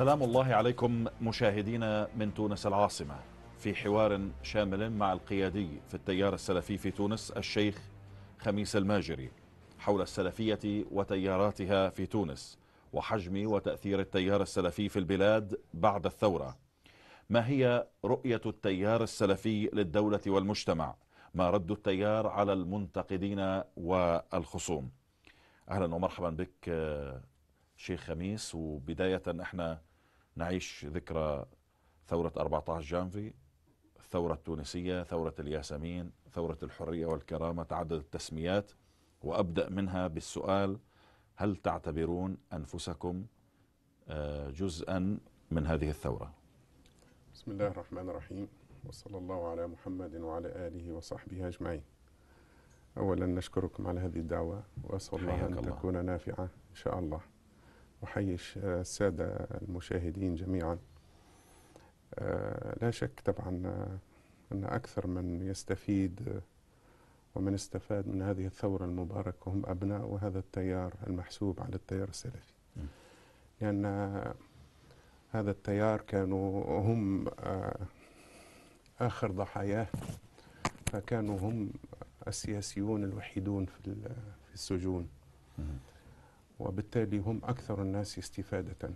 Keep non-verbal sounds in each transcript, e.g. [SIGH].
سلام الله عليكم مشاهدينا من تونس العاصمة في حوار شامل مع القيادي في التيار السلفي في تونس الشيخ خميس الماجري حول السلفية وتياراتها في تونس وحجم وتأثير التيار السلفي في البلاد بعد الثورة ما هي رؤية التيار السلفي للدولة والمجتمع ما رد التيار على المنتقدين والخصوم أهلا ومرحبا بك شيخ خميس وبداية احنا نعيش ذكرى ثورة 14 جانفي الثورة التونسية ثورة الياسمين ثورة الحرية والكرامة تعدد التسميات وأبدأ منها بالسؤال هل تعتبرون أنفسكم آه، جزءا من هذه الثورة بسم الله الرحمن الرحيم وصلى الله على محمد وعلى آله وصحبه أجمعين أولا نشكركم على هذه الدعوة وأسأل الله أن الله. تكون نافعة إن شاء الله أحيي آه، السادة المشاهدين جميعا آه، لا شك طبعا آه، أن أكثر من يستفيد ومن استفاد من هذه الثورة المباركة هم أبناء هذا التيار المحسوب على التيار السلفي لأن هذا التيار كانوا هم آخر ضحاياه فكانوا هم السياسيون الوحيدون في السجون وبالتالي هم أكثر الناس استفادة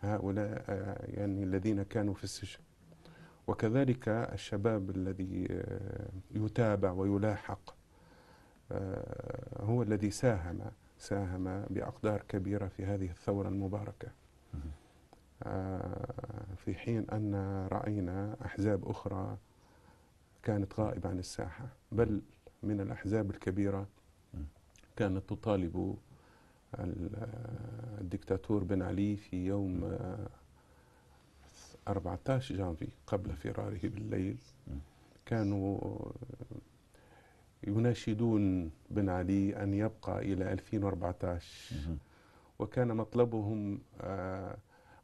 هؤلاء آه، يعني الذين كانوا في السجن وكذلك الشباب الذي آه، يتابع ويلاحق آه، هو الذي ساهم ساهم بأقدار كبيرة في هذه الثورة المباركة في حين أن رأينا أحزاب أخرى كانت غائبة عن الساحة بل من الأحزاب الكبيرة كانت تطالب الدكتاتور بن علي في يوم 14 آه، جانفي قبل فراره بالليل كانوا يناشدون بن علي أن يبقى إلى 2014 وكان مطلبهم آه،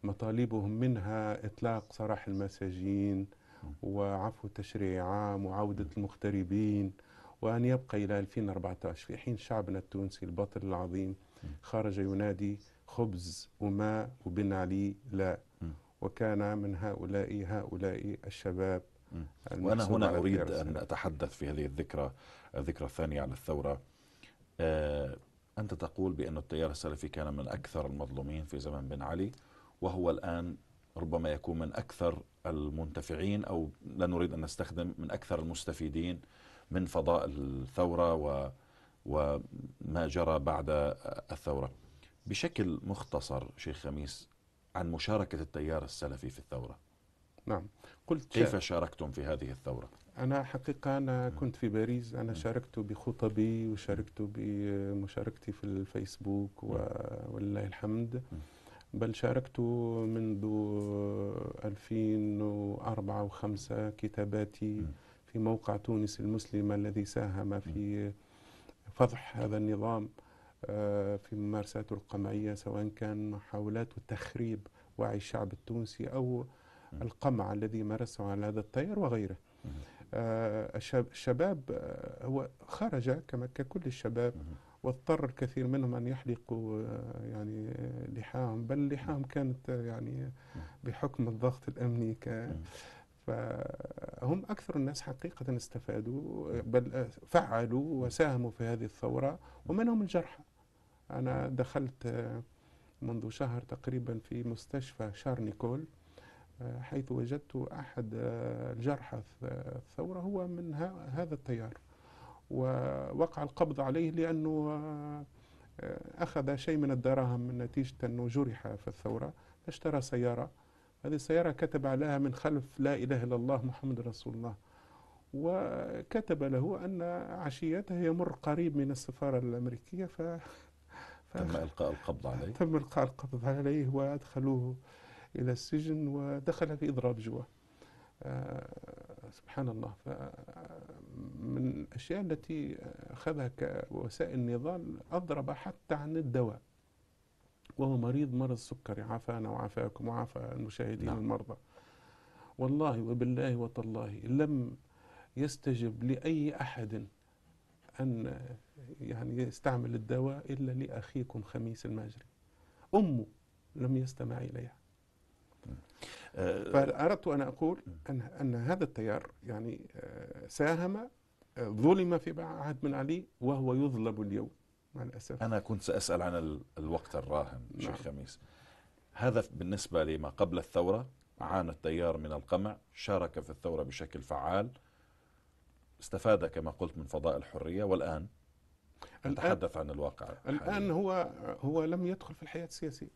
مطالبهم منها إطلاق سراح المساجين وعفو تشريع عام وعودة المغتربين وأن يبقى إلى 2014 في حين شعبنا التونسي البطل العظيم خرج ينادي خبز وماء وبن علي لا وكان من هؤلاء هؤلاء الشباب وأنا هنا أريد أن أتحدث في هذه الذكرى الذكرى الثانية على الثورة آه أنت تقول بأن التيار السلفي كان من أكثر المظلومين في زمن بن علي وهو الآن ربما يكون من أكثر المنتفعين أو لا نريد أن نستخدم من أكثر المستفيدين من فضاء الثورة و وما جرى بعد الثورة بشكل مختصر شيخ خميس عن مشاركة التيار السلفي في الثورة نعم قلت كيف شاركتم في هذه الثورة؟ أنا حقيقة أنا كنت في باريس أنا شاركت بخطبي وشاركت بمشاركتي في الفيسبوك ولله الحمد بل شاركت منذ 2004 و5 كتاباتي في موقع تونس المسلمة الذي ساهم في فضح هذا النظام آه، في ممارساته القمعية سواء كان محاولات تخريب وعي الشعب التونسي أو القمع الذي مارسه على هذا التيار وغيره آه، الشباب آه، هو خرج كما ككل الشباب واضطر الكثير منهم ان يحلقوا يعني لحاهم بل لحاهم كانت يعني بحكم الضغط الامني فهم أكثر الناس حقيقة استفادوا بل فعلوا وساهموا في هذه الثورة ومنهم الجرحى أنا دخلت منذ شهر تقريبا في مستشفى شار نيكول حيث وجدت أحد الجرحى الثورة هو من هذا التيار ووقع القبض عليه لأنه آه، أخذ شيء من الدراهم من نتيجة أنه جرح في الثورة فاشترى سيارة هذه السيارة كتب عليها من خلف لا إله إلا الله محمد رسول الله وكتب له أن عشيته يمر قريب من السفارة الأمريكية ف... ف... تم إلقاء القبض عليه تم إلقاء القبض عليه وأدخلوه إلى السجن ودخل في إضراب جوا آه سبحان الله ف... من الأشياء التي أخذها كوسائل نضال أضرب حتى عن الدواء وهو مريض مرض السكري عافانا وعافاكم وعافى المشاهدين نعم. المرضى والله وبالله وتالله لم يستجب لأي أحد أن يعني يستعمل الدواء إلا لأخيكم خميس الماجري أمه لم يستمع إليها أه، فأردت أن أقول أن, أن هذا التيار يعني آه، ساهم آه، ظلم في عهد من علي وهو يظلم اليوم مع الأسف أنا كنت سأسأل عن الوقت الراهن نعم. شيخ خميس هذا بالنسبة لما قبل الثورة عانى التيار من القمع شارك في الثورة بشكل فعال استفاد كما قلت من فضاء الحرية والآن نتحدث عن الواقع الآن حاليا. هو هو لم يدخل في الحياة السياسية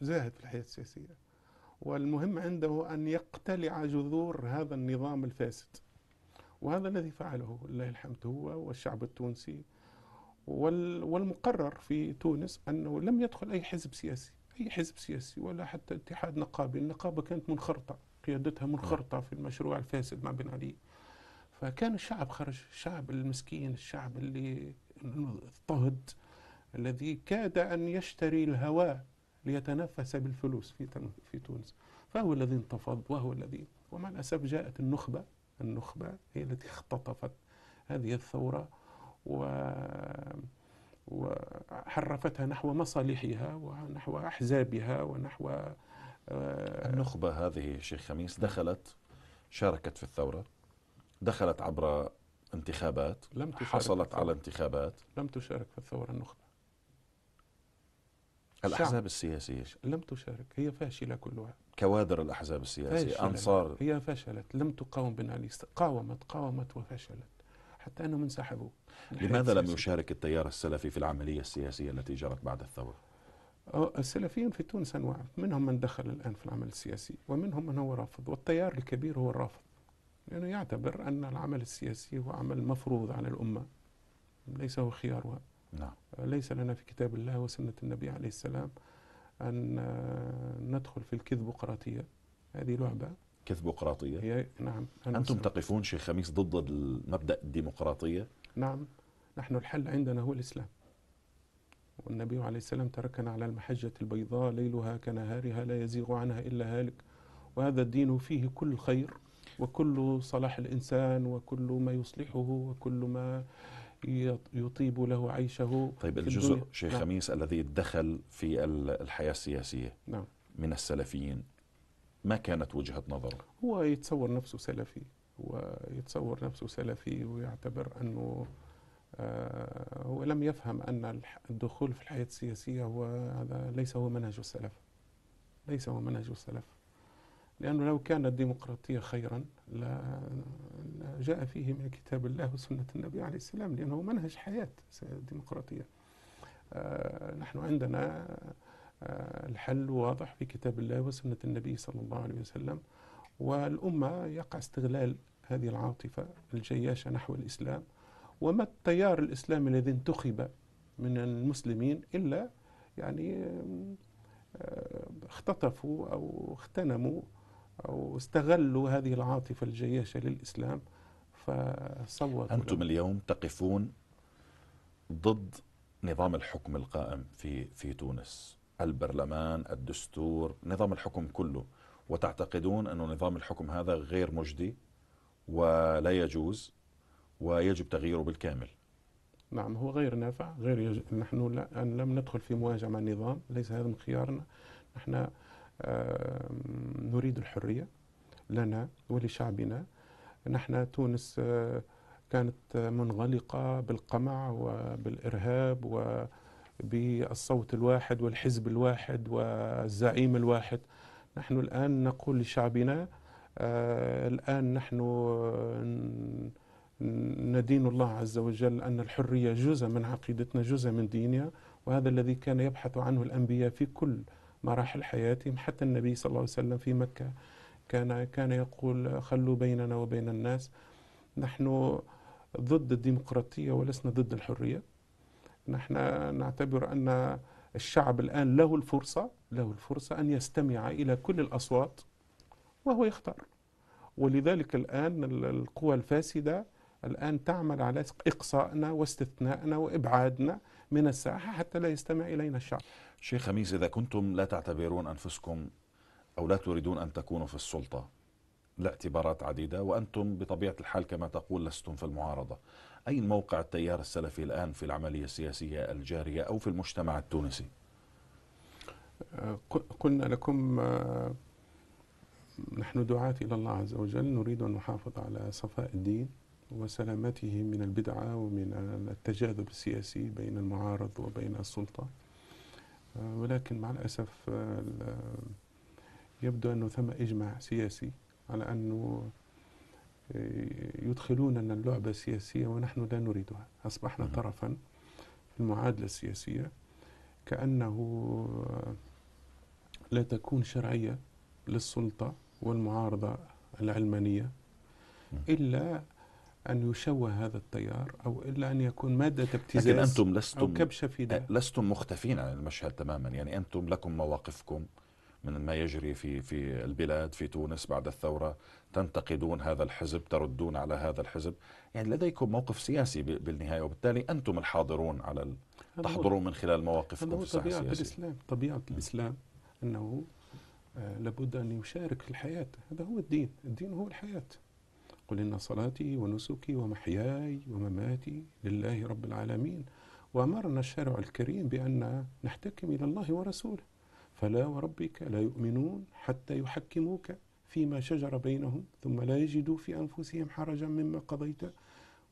زاهد في الحياة السياسية والمهم عنده أن يقتلع جذور هذا النظام الفاسد وهذا الذي فعله لله الحمد هو والشعب التونسي والمقرر في تونس أنه لم يدخل أي حزب سياسي أي حزب سياسي ولا حتى اتحاد نقابي النقابة كانت منخرطة قيادتها منخرطة في المشروع الفاسد مع بن علي فكان الشعب خرج الشعب المسكين الشعب اللي اضطهد الذي كاد أن يشتري الهواء ليتنفس بالفلوس في في تونس فهو الذي انتفض وهو الذي ومع الأسف جاءت النخبة النخبة هي التي اختطفت هذه الثورة و وحرفتها نحو مصالحها ونحو احزابها ونحو آه، النخبه هذه شيخ خميس دخلت شاركت في الثوره دخلت عبر انتخابات لم تشارك حصلت على انتخابات لم تشارك في الثوره النخبه الاحزاب السياسيه لم تشارك هي فاشله كلها كوادر الاحزاب السياسيه انصار هي فشلت لم تقاوم بن علي قاومت قاومت وفشلت حتى أنهم انسحبوا لماذا لم يشارك التيار السلفي في العملية السياسية التي جرت بعد الثورة؟ السلفيين في تونس أنواع منهم من دخل الآن في العمل السياسي ومنهم من هو رافض والتيار الكبير هو الرافض لأنه يعتبر أن العمل السياسي هو عمل مفروض على الأمة ليس هو خيارها نعم. ليس لنا في كتاب الله وسنة النبي عليه السلام أن ندخل في الكذبوقراطيه. هذه لعبة كثبوقراطيه هي نعم انتم تقفون شيخ خميس ضد مبدا الديمقراطيه نعم نحن الحل عندنا هو الاسلام والنبي عليه السلام تركنا على المحجه البيضاء ليلها كنهارها لا يزيغ عنها الا هالك وهذا الدين فيه كل خير وكل صلاح الانسان وكل ما يصلحه وكل ما يطيب له عيشه طيب الجزء نعم. شيخ نعم. خميس الذي دخل في الحياه السياسيه نعم. من السلفيين ما كانت وجهة نظره؟ هو يتصور نفسه سلفي ويتصور نفسه سلفي ويعتبر أنه آه، هو لم يفهم أن الدخول في الحياة السياسية هو هذا ليس هو منهج السلف ليس هو منهج السلف لأنه لو كانت الديمقراطية خيرا لجاء فيه من كتاب الله وسنة النبي عليه السلام لأنه منهج حياة ديمقراطية آه، نحن عندنا آه، الحل واضح في كتاب الله وسنة النبي صلى الله عليه وسلم والأمة يقع استغلال هذه العاطفة الجياشة نحو الإسلام وما التيار الإسلامي الذي انتخب من المسلمين إلا يعني آه، اختطفوا أو اغتنموا أو استغلوا هذه العاطفة الجياشة للإسلام فصوتوا أنتم اليوم تقفون ضد نظام الحكم القائم في في تونس البرلمان الدستور نظام الحكم كله وتعتقدون أن نظام الحكم هذا غير مجدي ولا يجوز ويجب تغييره بالكامل نعم هو غير نافع غير يج... نحن لا... أن لم ندخل في مواجهة مع النظام ليس هذا من خيارنا نحن آه... نريد الحرية لنا ولشعبنا نحن تونس آه... كانت منغلقة بالقمع وبالإرهاب و بالصوت الواحد والحزب الواحد والزعيم الواحد نحن الآن نقول لشعبنا آه، الآن نحن آه، ندين الله عز وجل أن الحرية جزء من عقيدتنا جزء من ديننا وهذا الذي كان يبحث عنه الأنبياء في كل مراحل حياتهم حتى النبي صلى الله عليه وسلم في مكة كان كان يقول خلوا بيننا وبين الناس نحن ضد الديمقراطية ولسنا ضد الحرية نحن نعتبر أن الشعب الآن له الفرصة له الفرصة أن يستمع إلى كل الأصوات وهو يختار ولذلك الآن القوى الفاسدة الآن تعمل على إقصائنا واستثنائنا وإبعادنا من الساحة حتى لا يستمع إلينا الشعب شيخ خميس إذا كنتم لا تعتبرون أنفسكم أو لا تريدون أن تكونوا في السلطة لاعتبارات عديدة وأنتم بطبيعة الحال كما تقول لستم في المعارضة أين موقع التيار السلفي الآن في العملية السياسية الجارية أو في المجتمع التونسي قلنا آه، لكم آه، نحن دعاة إلى الله عز وجل نريد أن نحافظ على صفاء الدين وسلامته من البدعة ومن التجاذب السياسي بين المعارض وبين السلطة آه، ولكن مع الأسف يبدو أنه ثم إجماع سياسي على أنه يدخلوننا اللعبة السياسية ونحن لا نريدها أصبحنا طرفا في المعادلة السياسية كأنه لا تكون شرعية للسلطة والمعارضة العلمانية إلا أن يشوه هذا التيار أو إلا أن يكون مادة ابتزاز لكن أنتم لستم أو كبشة في ده. لستم مختفين عن المشهد تماما يعني أنتم لكم مواقفكم من ما يجري في في البلاد في تونس بعد الثوره تنتقدون هذا الحزب تردون على هذا الحزب يعني لديكم موقف سياسي بالنهايه وبالتالي انتم الحاضرون على تحضرون من خلال مواقفكم في طبيعه الاسلام طبيعه نعم. الاسلام انه آه، لابد ان يشارك في الحياه هذا هو الدين الدين هو الحياه قل إن صلاتي ونسكي ومحياي ومماتي لله رب العالمين وأمرنا الشرع الكريم بأن نحتكم إلى الله ورسوله فلا وربك لا يؤمنون حتى يحكموك فيما شجر بينهم ثم لا يجدوا في أنفسهم حرجا مما قضيت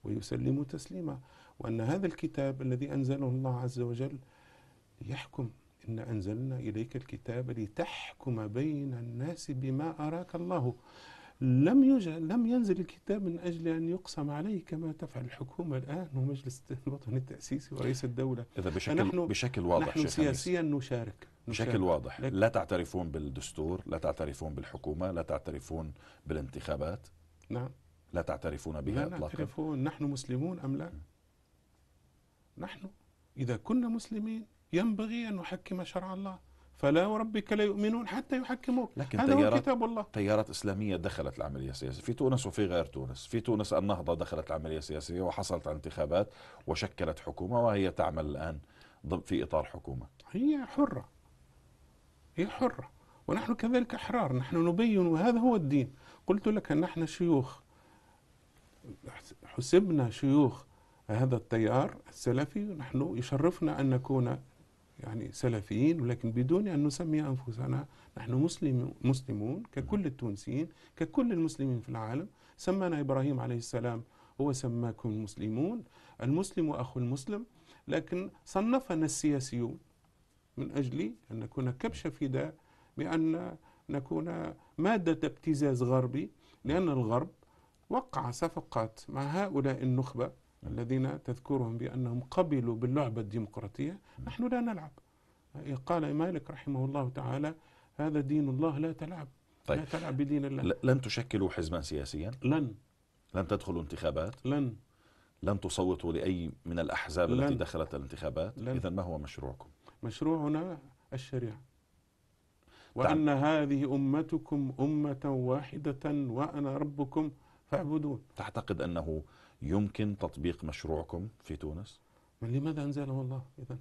ويسلموا تسليما وأن هذا الكتاب الذي أنزله الله عز وجل يحكم إن أنزلنا إليك الكتاب لتحكم بين الناس بما أراك الله لم يوجد لم ينزل الكتاب من اجل ان يقسم عليه كما تفعل الحكومه الان ومجلس [LAUGHS] الوطني التاسيسي ورئيس الدوله اذا بشكل نحن بشكل واضح نحن سياسيا نشارك بشكل واضح لا تعترفون بالدستور لا تعترفون بالحكومه لا تعترفون بالانتخابات نعم لا تعترفون بها لا اطلاقا نحن مسلمون ام لا نحن اذا كنا مسلمين ينبغي ان نحكم شرع الله فلا وربك لا يؤمنون حتى يحكموك لكن هذا تيارات هو كتاب الله تيارات إسلامية دخلت العملية السياسية في تونس وفي غير تونس في تونس النهضة دخلت العملية السياسية وحصلت على انتخابات وشكلت حكومة وهي تعمل الآن في إطار حكومة هي حرة هي حرة ونحن كذلك أحرار نحن نبين وهذا هو الدين قلت لك أن نحن شيوخ حسبنا شيوخ هذا التيار السلفي نحن يشرفنا أن نكون يعني سلفيين ولكن بدون أن نسمي أنفسنا نحن مسلم مسلمون ككل التونسيين ككل المسلمين في العالم سمانا إبراهيم عليه السلام هو سماكم مسلمون المسلم أخو المسلم لكن صنفنا السياسيون من أجل أن نكون كبش فداء بأن نكون مادة ابتزاز غربي لأن الغرب وقع صفقات مع هؤلاء النخبة الذين تذكرهم بأنهم قبلوا باللعبة الديمقراطية نحن لا نلعب إيه، قال مالك رحمه الله تعالى هذا دين الله لا تلعب طيب. لا تلعب بدين الله لن تشكلوا حزبا سياسيا لن لن تدخلوا انتخابات لن لن تصوتوا لأي من الأحزاب لن. التي دخلت الانتخابات إذا ما هو مشروعكم مشروعنا الشريعة وأن تعم. هذه أمتكم أمة واحدة وأنا ربكم فاعبدون تعتقد أنه يمكن تطبيق مشروعكم في تونس؟ من لماذا أنزله الله إذا؟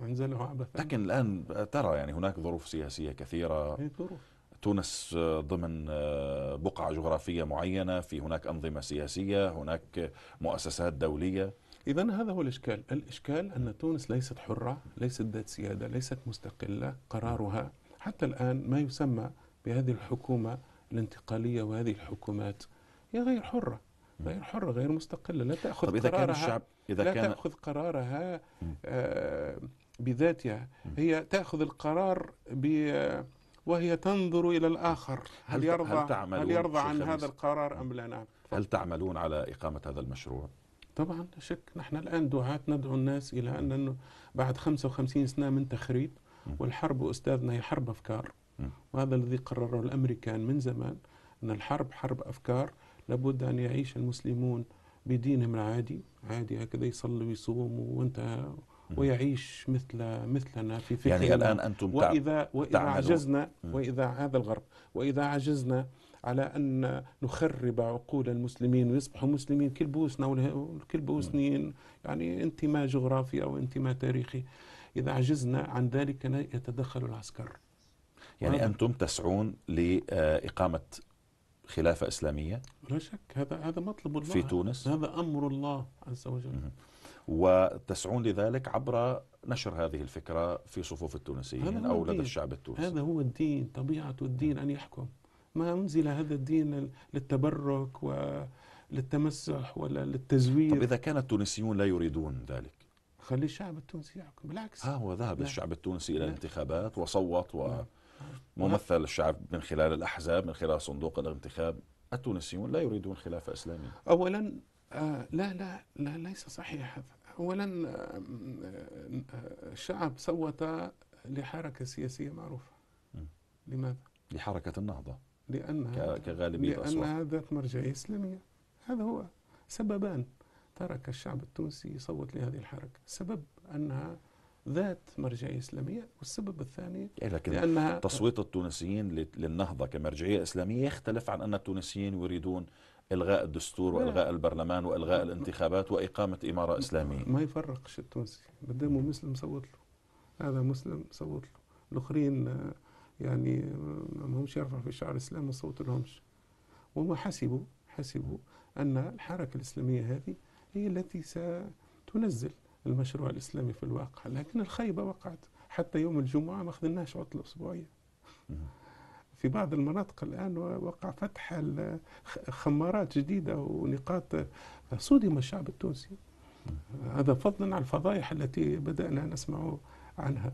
أنزله عبثا لكن الآن ترى يعني هناك ظروف سياسية كثيرة إيه، ظروف تونس آه، ضمن آه، بقعة جغرافية معينة في هناك أنظمة سياسية هناك مؤسسات دولية إذا هذا هو الإشكال الإشكال أن تونس ليست حرة ليست ذات سيادة ليست مستقلة قرارها حتى الآن ما يسمى بهذه الحكومة الانتقالية وهذه الحكومات هي غير حرة غير حرة غير مستقلة لا تأخذ طب إذا قرارها كان الشعب إذا لا كان تأخذ قرارها آه، بذاتها هي تأخذ القرار ب آه، وهي تنظر إلى الآخر هل يرضى هل, تعملون هل يرضى عن هذا القرار أم لا نعم هل تعملون على إقامة هذا المشروع؟ طبعا لا شك نحن الآن دعاة ندعو الناس إلى أن بعد 55 سنة من تخريب والحرب أستاذنا هي حرب أفكار وهذا الذي قرره الأمريكان من زمان أن الحرب حرب أفكار لابد أن يعيش المسلمون بدينهم العادي عادي هكذا يصلي ويصوم وانتهى ويعيش مثل مثلنا في فكرنا يعني الآن أنتم وإذا, وإذا عجزنا وإذا هذا الغرب وإذا عجزنا على أن نخرب عقول المسلمين ويصبحوا مسلمين وكل بوسنين يعني انتماء جغرافي أو انتماء تاريخي إذا عجزنا عن ذلك يتدخل العسكر يعني أنتم تسعون لإقامة خلافة إسلامية لا شك هذا هذا مطلب الله في تونس هذا أمر الله عز وجل وتسعون لذلك عبر نشر هذه الفكرة في صفوف التونسيين أو لدى الشعب التونسي هذا هو الدين طبيعة الدين أن يحكم ما أنزل هذا الدين للتبرك وللتمسح ولا للتزوير طب إذا كان التونسيون لا يريدون ذلك خلي الشعب التونسي يحكم بالعكس ها هو ذهب لا. الشعب التونسي إلى الانتخابات وصوت و... لا. ممثل الشعب من خلال الأحزاب من خلال صندوق الانتخاب التونسيون لا يريدون خلافة إسلامية أولا آه، لا, لا لا ليس صحيح هذا أولا آه، آه، الشعب صوت لحركة سياسية معروفة لماذا؟ لحركة النهضة لأنها كغالبية لأنها ذات مرجعية إسلامية هذا هو سببان ترك الشعب التونسي يصوت لهذه الحركة سبب أنها ذات مرجعية إسلامية والسبب الثاني إيه، لكن لأنها تصويت التونسيين للنهضة كمرجعية إسلامية يختلف عن أن التونسيين يريدون إلغاء الدستور وإلغاء البرلمان وإلغاء الانتخابات وإقامة إمارة إسلامية ما يفرقش التونسي قدامه مسلم صوت له هذا مسلم صوت له الآخرين آه، يعني آه، ما همش يرفع في شعر الإسلام ما صوت لهمش وما حسبوا حسبوا أن الحركة الإسلامية هذه هي التي ستنزل المشروع الإسلامي في الواقع لكن الخيبة وقعت حتى يوم الجمعة ما خذناش عطلة أسبوعية في بعض المناطق الآن وقع فتح خمارات جديدة ونقاط صدم الشعب التونسي هذا فضلا عن الفضائح التي بدأنا نسمع عنها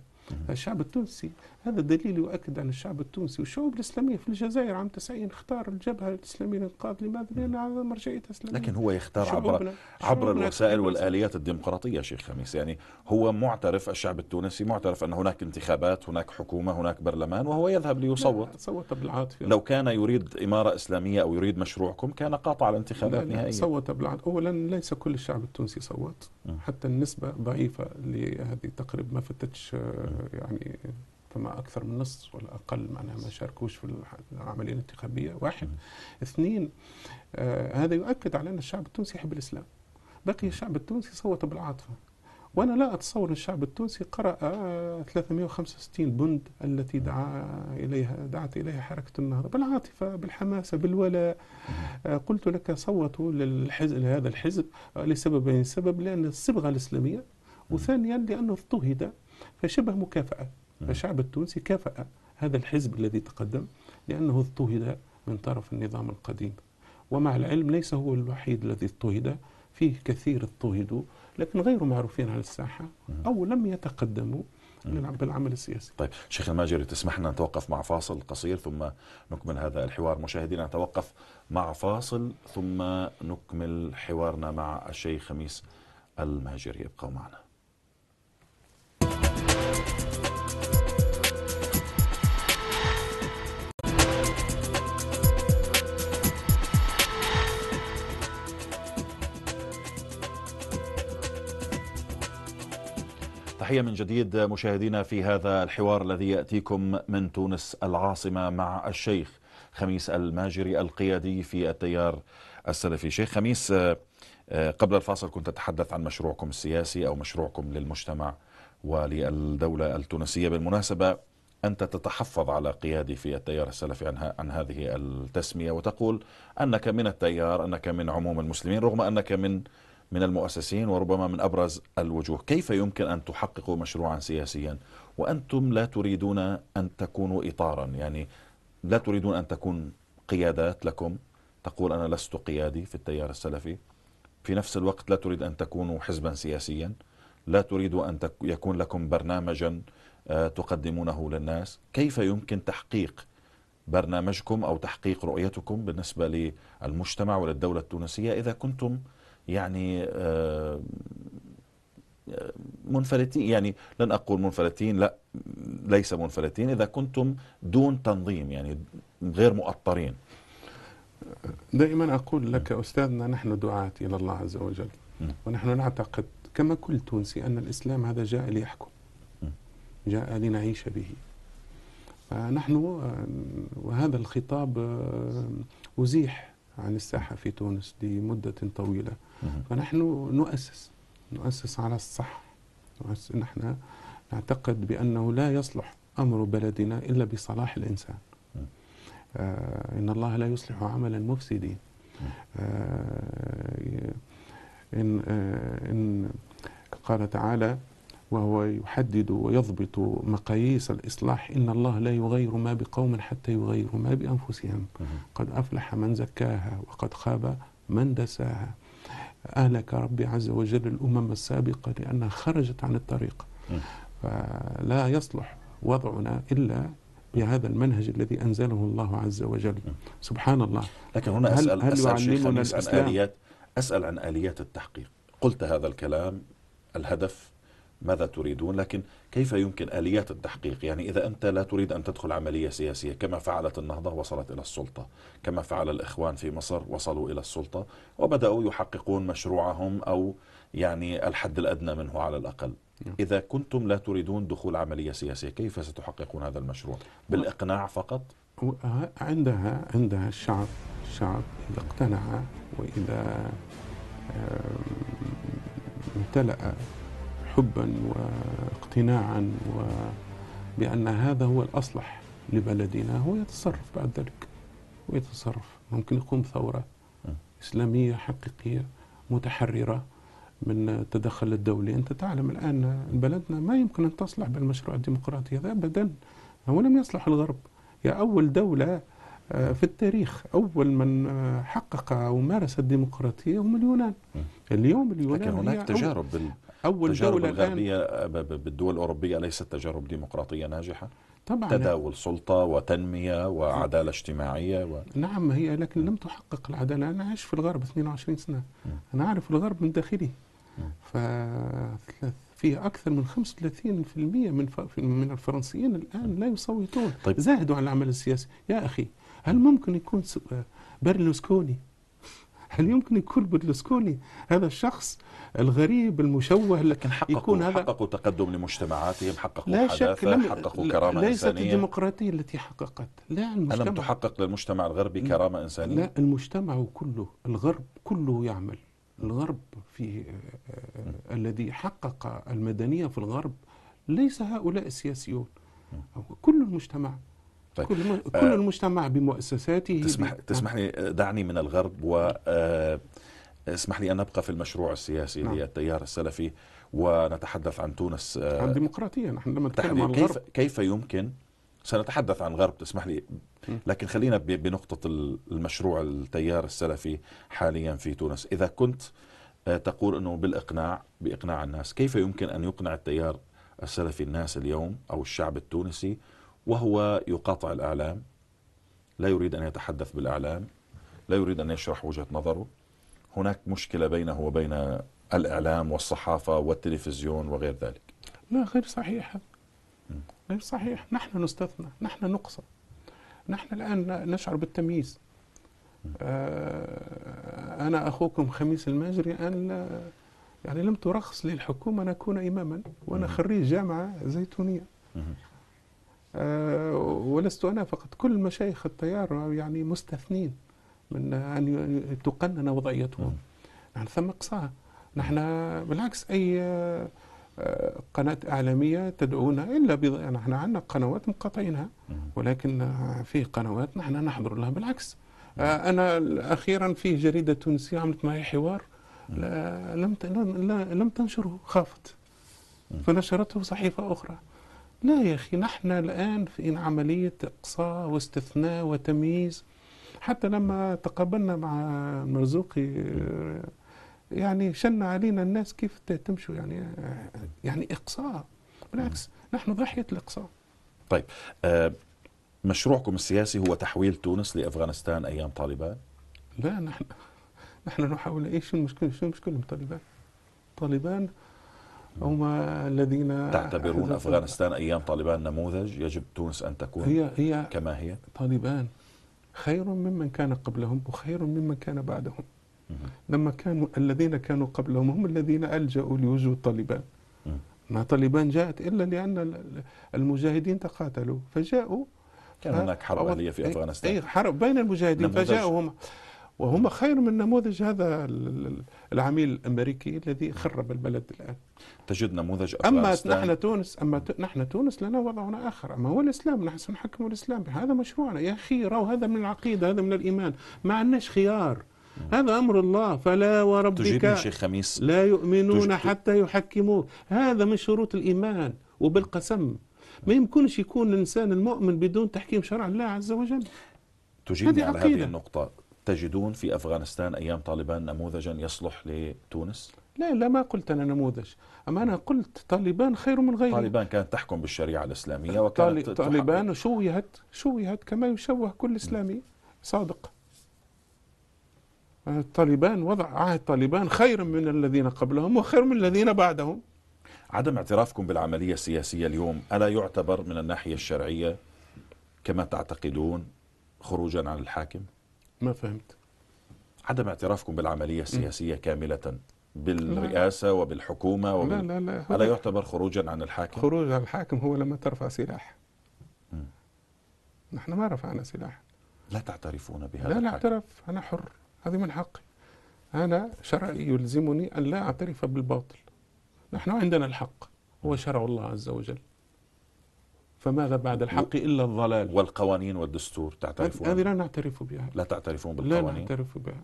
الشعب التونسي هذا دليل يؤكد أن الشعب التونسي والشعوب الإسلامية في الجزائر عام 90 اختار الجبهة الإسلامية للإنقاذ لماذا؟ لأن هذا مرجعية إسلامية لكن هو يختار عبر عبر الوسائل والآليات الديمقراطية شيخ خميس يعني هو معترف الشعب التونسي معترف أن هناك انتخابات هناك حكومة هناك برلمان وهو يذهب ليصوت صوت بالعاطفة لو كان يريد إمارة إسلامية أو يريد مشروعكم كان قاطع الانتخابات نهائيا صوت بالعاطفة أولا ليس كل الشعب التونسي صوت حتى النسبة ضعيفة لهذه تقريبا ما فتتش آه، يعني فما أكثر من نص ولا أقل معناها ما شاركوش في العملية الانتخابية واحد اثنين آه هذا يؤكد على أن الشعب التونسي يحب الإسلام بقي الشعب التونسي صوت بالعاطفة وأنا لا أتصور الشعب التونسي قرأ 365 آه، بند التي دعا إليها دعت إليها حركة النهضة بالعاطفة بالحماسة بالولاء آه، قلت لك صوتوا للحزب لهذا الحزب لسببين سبب لأن الصبغة الإسلامية وثانيا لأنه اضطهد فشبه مكافأة فالشعب التونسي كافأ هذا الحزب الذي تقدم لأنه اضطهد من طرف النظام القديم ومع العلم ليس هو الوحيد الذي اضطهد فيه كثير اضطهدوا لكن غير معروفين على الساحة أو لم يتقدموا بالعمل السياسي طيب شيخ الماجري تسمح لنا نتوقف مع فاصل قصير ثم نكمل هذا الحوار مشاهدينا نتوقف مع فاصل ثم نكمل حوارنا مع الشيخ خميس الماجري ابقوا معنا تحية من جديد مشاهدينا في هذا الحوار الذي يأتيكم من تونس العاصمة مع الشيخ خميس الماجري القيادي في التيار السلفي شيخ خميس آه، آه، قبل الفاصل كنت تتحدث عن مشروعكم السياسي أو مشروعكم للمجتمع وللدولة التونسية بالمناسبة أنت تتحفظ على قيادي في التيار السلفي عن, عن هذه التسمية وتقول أنك من التيار أنك من عموم المسلمين رغم أنك من من المؤسسين وربما من أبرز الوجوه كيف يمكن أن تحققوا مشروعا سياسيا وأنتم لا تريدون أن تكونوا إطارا يعني لا تريدون أن تكون قيادات لكم تقول أنا لست قيادي في التيار السلفي في نفس الوقت لا تريد أن تكونوا حزبا سياسيا لا تريد أن يكون لكم برنامجا آه، تقدمونه للناس كيف يمكن تحقيق برنامجكم أو تحقيق رؤيتكم بالنسبة للمجتمع وللدولة التونسية إذا كنتم يعني آه، آه، منفلتين يعني لن أقول منفلتين لا ليس منفلتين إذا كنتم دون تنظيم يعني غير مؤطرين دائما أقول لك أستاذنا نحن دعاة إلى الله عز وجل ونحن نعتقد كما كل تونسي أن الإسلام هذا جاء ليحكم جاء لنعيش به فنحن آه، وهذا الخطاب أزيح عن الساحة في تونس لمدة طويلة فنحن نؤسس نؤسس على الصح نؤسس نحن نعتقد بأنه لا يصلح أمر بلدنا إلا بصلاح الإنسان آه إن الله لا يصلح عمل المفسدين آه إن, آه إن قال تعالى وهو يحدد ويضبط مقاييس الإصلاح إن الله لا يغير ما بقوم حتى يغيروا ما بأنفسهم قد أفلح من زكاها وقد خاب من دساها أهلك ربي عز وجل الأمم السابقة لأنها خرجت عن الطريق فلا يصلح وضعنا إلا بهذا المنهج الذي أنزله الله عز وجل سبحان الله لكن هنا أسأل, هل أسأل شيخ عن آليات أسأل عن آليات التحقيق قلت هذا الكلام الهدف ماذا تريدون لكن كيف يمكن آليات التحقيق يعني إذا أنت لا تريد أن تدخل عملية سياسية كما فعلت النهضة وصلت إلى السلطة كما فعل الإخوان في مصر وصلوا إلى السلطة وبدأوا يحققون مشروعهم أو يعني الحد الأدنى منه على الأقل نعم. إذا كنتم لا تريدون دخول عملية سياسية كيف ستحققون هذا المشروع بالإقناع فقط عندها عندها الشعب الشعب إذا اقتنع وإذا امتلأ حبا واقتناعا بأن هذا هو الأصلح لبلدنا هو يتصرف بعد ذلك ويتصرف ممكن يقوم ثورة إسلامية حقيقية متحررة من التدخل الدولي أنت تعلم الآن بلدنا ما يمكن أن تصلح بالمشروع الديمقراطي هذا أبدا هو لم يصلح الغرب يا أول دولة آه، في التاريخ أول من آه، حقق ومارس الديمقراطية هم اليونان اليوم اليونان لكن هناك تجارب أول دولة الغربية آه، بالدول الأوروبية ليست تجارب ديمقراطية ناجحة طبعا تداول سلطة وتنمية وعدالة اجتماعية و... نعم هي لكن لم تحقق العدالة أنا عايش في الغرب 22 سنة م. أنا أعرف الغرب من داخلي ففيه أكثر من 35% من من الفرنسيين الآن لا يصوتون طيب. زاهدوا على العمل السياسي يا أخي هل ممكن يكون آه، برلوسكوني هل يمكن يكون برلوسكوني هذا الشخص الغريب المشوه لكن حققوا يكون هذا حققوا تقدم لمجتمعاتهم حققوا لا شك لم حققوا كرامه ليست انسانيه ليست الديمقراطيه التي حققت لا المجتمع الم تحقق للمجتمع الغربي كرامه انسانيه لا المجتمع كله الغرب كله يعمل الغرب في آه, آه، الذي حقق المدنيه في الغرب ليس هؤلاء السياسيون كل المجتمع طيب. كل, آه، المجتمع بمؤسساته تسمح تسمح لي دعني من الغرب و آه اسمح لي أن نبقى في المشروع السياسي نعم. للتيار السلفي ونتحدث عن تونس آه، عن ديمقراطية نحن لما نتكلم عن كيف, كيف يمكن سنتحدث عن غرب تسمح لي لكن خلينا بنقطة المشروع التيار السلفي حاليا في تونس إذا كنت آه، تقول أنه بالإقناع بإقناع الناس كيف يمكن أن يقنع التيار السلفي الناس اليوم أو الشعب التونسي وهو يقاطع الإعلام لا يريد أن يتحدث بالإعلام لا يريد أن يشرح وجهة نظره هناك مشكلة بينه وبين الإعلام والصحافة والتلفزيون وغير ذلك لا غير صحيح غير صحيح نحن نستثنى نحن نقصى نحن الآن نشعر بالتمييز آه، أنا أخوكم خميس الماجري أن يعني لم ترخص للحكومة أن أكون إماما وأنا خريج جامعة زيتونية آه، ولست أنا فقط كل مشايخ التيار يعني مستثنين من أن تقنن وضعيتهم نحن ثم اقصاء نحن بالعكس أي آه، قناة إعلامية تدعونا إلا بض... نحن عندنا قنوات مقاطعينها ولكن آه، فيه قنوات نحن نحضر لها بالعكس آه، أنا أخيرا فيه جريدة تونسية عملت معي حوار لا لم لا لم تنشره خافت فنشرته صحيفة أخرى لا يا أخي نحن الآن في عملية إقصاء واستثناء وتمييز حتى لما تقابلنا مع المرزوقي آه، يعني شن علينا الناس كيف تمشوا يعني آه، يعني اقصاء بالعكس نحن ضحيه الاقصاء طيب آه، مشروعكم السياسي هو تحويل تونس لافغانستان ايام طالبان لا نحن نحن نحاول ايش المشكله شو من طالبان طالبان هم الذين تعتبرون افغانستان ايام طالبان نموذج يجب تونس ان تكون هي هي كما هي طالبان خير ممن كان قبلهم وخير ممن كان بعدهم لما كانوا الذين كانوا قبلهم هم الذين ألجأوا لوجود طالبان ما طالبان جاءت إلا لأن المجاهدين تقاتلوا فجاءوا كان هناك حرب أهلية في إيه، أفغانستان أي حرب بين المجاهدين فجاءوا هم وهم خير من نموذج هذا العميل الامريكي الذي خرب البلد الان تجد نموذج افغانستان اما نحن تونس اما نحن تونس لنا وضعنا اخر اما هو الاسلام نحن سنحكم الاسلام هذا مشروعنا يا اخي راهو هذا من العقيده هذا من الايمان ما عندناش خيار هذا امر الله فلا وربك شيخ خميس لا يؤمنون حتى يحكموك هذا من شروط الايمان وبالقسم ما يمكنش يكون الانسان المؤمن بدون تحكيم شرع الله عز وجل تجيبني على هذه النقطه تجدون في أفغانستان أيام طالبان نموذجا يصلح لتونس؟ لا لا ما قلت أنا نموذج أما أنا قلت طالبان خير من غيره طالبان كانت تحكم بالشريعة الإسلامية وكانت طالبان شوهت شوهت كما يشوه كل إسلامي صادق آه، طالبان وضع عهد طالبان خير من الذين قبلهم وخير من الذين بعدهم عدم اعترافكم بالعملية السياسية اليوم ألا يعتبر من الناحية الشرعية كما تعتقدون خروجا عن الحاكم؟ ما فهمت عدم اعترافكم بالعملية السياسية كاملة بالرئاسة وبالحكومة وبال... لا لا لا ألا يعتبر خروجا عن الحاكم؟ خروج عن الحاكم هو لما ترفع سلاح م. نحن ما رفعنا سلاح لا تعترفون بهذا لا نعترف أنا حر هذه من حقي أنا شرعي يلزمني أن لا أعترف بالباطل نحن عندنا الحق هو شرع الله عز وجل فماذا بعد الحق إلا الضلال والقوانين والدستور تعترفون هذه لا نعترف بها لا تعترفون بالقوانين لا نعترف بها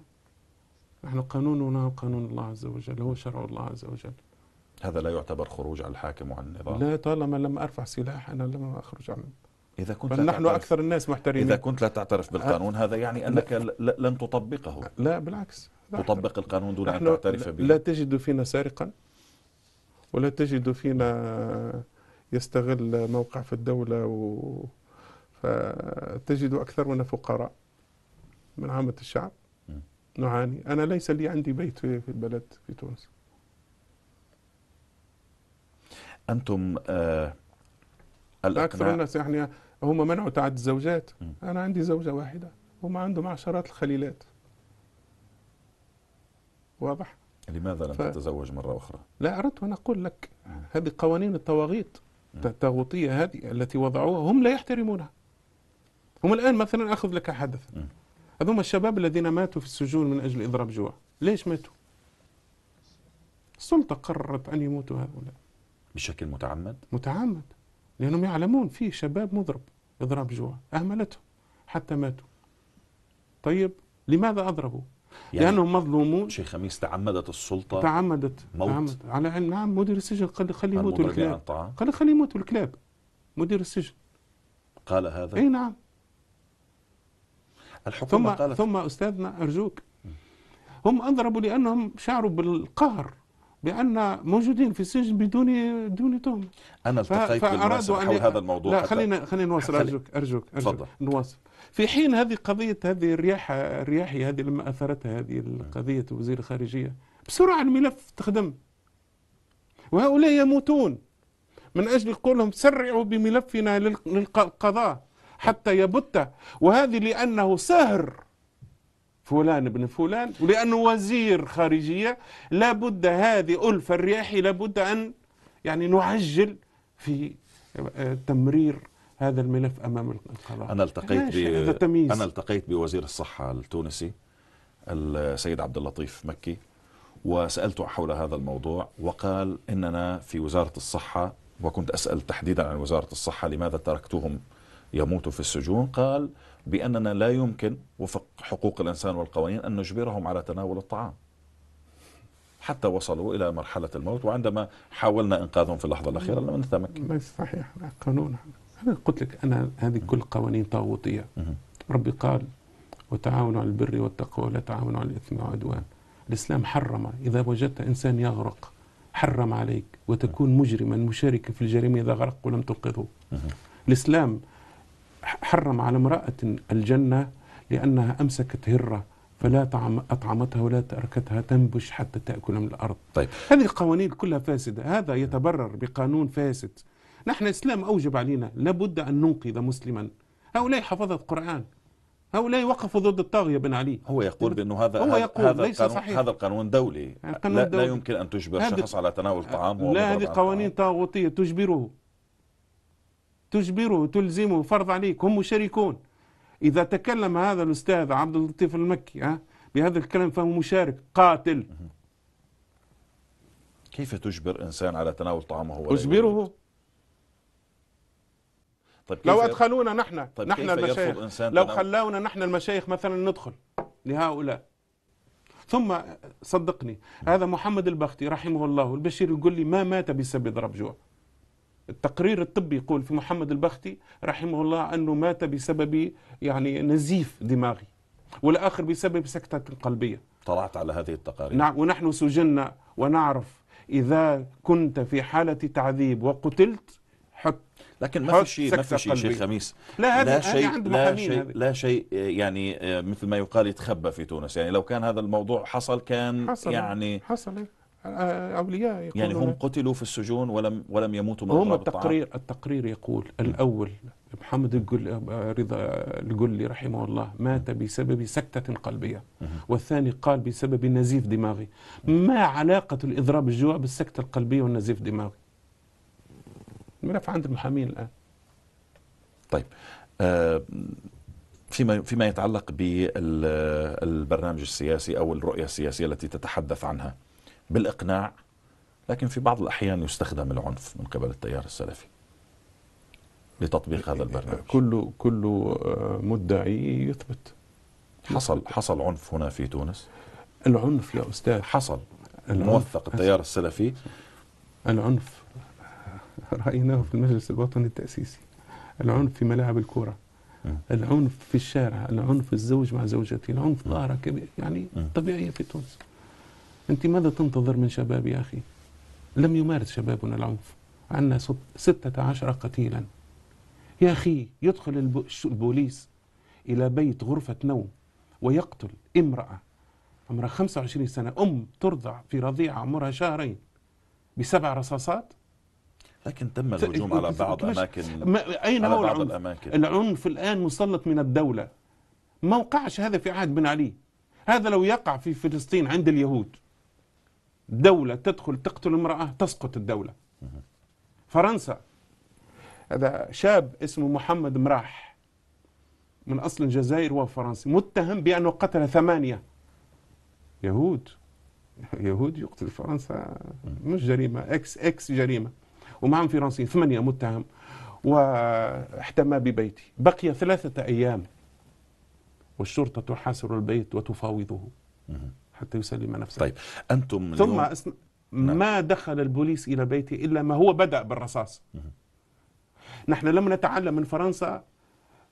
نحن قانوننا قانون الله عز وجل هو شرع الله عز وجل هذا لا يعتبر خروج على الحاكم وعن النظام لا طالما لم أرفع سلاح أنا لم أخرج عنه إذا كنت بل نحن أكثر الناس محترمين إذا كنت لا تعترف بالقانون هذا يعني أنك لا. لن تطبقه لا بالعكس لا تطبق القانون دون أن تعترف به لا تجد فينا سارقا ولا تجد فينا يستغل موقع في الدولة و... فتجد أكثرنا فقراء من عامة الشعب نعاني أنا ليس لي عندي بيت في البلد في تونس أنتم آه الأقناع أكثر الناس يعني هم منعوا تعدد الزوجات أنا عندي زوجة واحدة هم عندهم عشرات الخليلات واضح لماذا لم ف... تتزوج مرة أخرى لا أردت أن أقول لك هذه قوانين الطواغيت التغوطية هذه التي وضعوها هم لا يحترمونها هم الآن مثلا أخذ لك حدث هذوما الشباب الذين ماتوا في السجون من أجل إضراب جوع ليش ماتوا السلطة قررت أن يموتوا هؤلاء بشكل متعمد متعمد لأنهم يعلمون في شباب مضرب إضراب جوع أهملتهم حتى ماتوا طيب لماذا أضربوا يعني لانهم مظلومون شيخ خميس تعمدت السلطه تعمدت موت تعمدت على علم نعم مدير السجن قال خليه يموتوا الكلاب قال خليه يموتوا الكلاب مدير السجن قال هذا اي نعم الحكومه ثم قالت ثم استاذنا ارجوك هم اضربوا لانهم شعروا بالقهر بان موجودين في السجن بدون دون تهمه انا التقيت بالمناسبه حول هذا الموضوع لا خلينا خلينا نواصل ارجوك ارجوك ارجوك نواصل في حين هذه قضيه هذه الرياح الرياحي هذه لما اثرتها هذه القضيه وزير الخارجيه بسرعه الملف تخدم وهؤلاء يموتون من اجل قولهم سرعوا بملفنا للقضاء حتى يبت وهذه لانه سهر فلان ابن فلان ولأنه وزير خارجية لابد هذه ألفة الرياحي لابد أن يعني نعجل في آه، تمرير هذا الملف امام القضاء انا التقيت ب... انا التقيت بوزير الصحه التونسي السيد عبد اللطيف مكي وسالته حول هذا الموضوع وقال اننا في وزاره الصحه وكنت اسال تحديدا عن وزاره الصحه لماذا تركتهم يموتوا في السجون قال بأننا لا يمكن وفق حقوق الإنسان والقوانين أن نجبرهم على تناول الطعام حتى وصلوا إلى مرحلة الموت وعندما حاولنا إنقاذهم في اللحظة الأخيرة لم نتمكن ليس صحيح قانون أنا قلت لك أنا هذه كل قوانين طاغوتية ربي قال وتعاونوا على البر والتقوى ولا تعاونوا على الإثم والعدوان الإسلام حرم إذا وجدت إنسان يغرق حرم عليك وتكون مجرما مشاركا في الجريمة إذا غرق ولم تنقذه الإسلام حرم على امرأة الجنة لأنها أمسكت هرة فلا أطعمتها ولا تركتها تنبش حتى تأكل من الأرض طيب. هذه القوانين كلها فاسدة هذا يتبرر بقانون فاسد نحن الإسلام أوجب علينا لابد أن ننقذ مسلما هؤلاء حفظة القرآن هؤلاء وقفوا ضد الطاغيه بن علي هو يقول بانه هذا هو يقول هذا ليس القانون صحيح. هذا القانون دولي القانون لا, دولي. لا يمكن ان تجبر شخص على تناول طعام لا هذه قوانين طاغوتيه تجبره تجبره تلزمه فرض عليك هم مشاركون إذا تكلم هذا الأستاذ عبد اللطيف المكي بهذا الكلام فهو مشارك قاتل كيف تجبر إنسان على تناول طعامه هو أجبره طيب لو أدخلونا نحن طيب نحن المشايخ لو خلاونا نحن المشايخ مثلا ندخل لهؤلاء ثم صدقني هذا محمد البختي رحمه الله البشير يقول لي ما مات بسبب ضرب جوع التقرير الطبي يقول في محمد البختي رحمه الله أنه مات بسبب يعني نزيف دماغي والآخر بسبب سكتة قلبية طلعت على هذه التقارير نعم ونحن سجنا ونعرف إذا كنت في حالة تعذيب وقتلت حط لكن ما في شيء ما في شيء شيخ خميس لا هذا لا شيء لا شيء لا شيء يعني آه، مثل ما يقال يتخبى في تونس يعني لو كان هذا الموضوع حصل كان حصل يعني حصل آه، اولياء يقولون يعني هم إيه. قتلوا في السجون ولم ولم يموتوا من هم التقرير الطعام. التقرير يقول الاول محمد الجل رضا الجلي رحمه الله مات بسبب سكتة قلبية والثاني قال بسبب نزيف دماغي ما علاقة الإضراب الجوع بالسكتة القلبية والنزيف الدماغي الملف عند المحامين الآن طيب آه فيما فيما يتعلق بالبرنامج السياسي او الرؤيه السياسيه التي تتحدث عنها بالاقناع لكن في بعض الاحيان يستخدم العنف من قبل التيار السلفي لتطبيق هذا البرنامج كل كل آه، مدعي يثبت حصل حصل عنف هنا في تونس العنف يا استاذ حصل موثق التيار السلفي العنف رايناه في المجلس الوطني التاسيسي العنف في ملاعب الكره العنف في الشارع العنف الزوج مع زوجته العنف ظاهره يعني طبيعيه في تونس أنت ماذا تنتظر من شباب يا أخي لم يمارس شبابنا العنف عندنا ستة عشر قتيلا يا أخي يدخل البوليس إلى بيت غرفة نوم ويقتل امرأة عمرها 25 سنة أم ترضع في رضيعة عمرها شهرين بسبع رصاصات لكن تم الهجوم على بعض أماكن ما أين على هو بعض العنف؟ الأماكن العنف الآن مسلط من الدولة ما وقعش هذا في عهد بن علي هذا لو يقع في فلسطين عند اليهود دولة تدخل تقتل امرأة تسقط الدولة فرنسا هذا شاب اسمه محمد مراح من أصل الجزائر وهو فرنسي متهم بأنه قتل ثمانية يهود يهود يقتل فرنسا مش جريمة اكس اكس جريمة ومعهم فرنسيين ثمانية متهم واحتمى ببيتي بقي ثلاثة أيام والشرطة تحاصر البيت وتفاوضه حتى يسلم نفسه طيب أنتم ثم نعم. اسم... نعم. ما دخل البوليس إلى بيتي إلا ما هو بدأ بالرصاص نحن لم نتعلم من فرنسا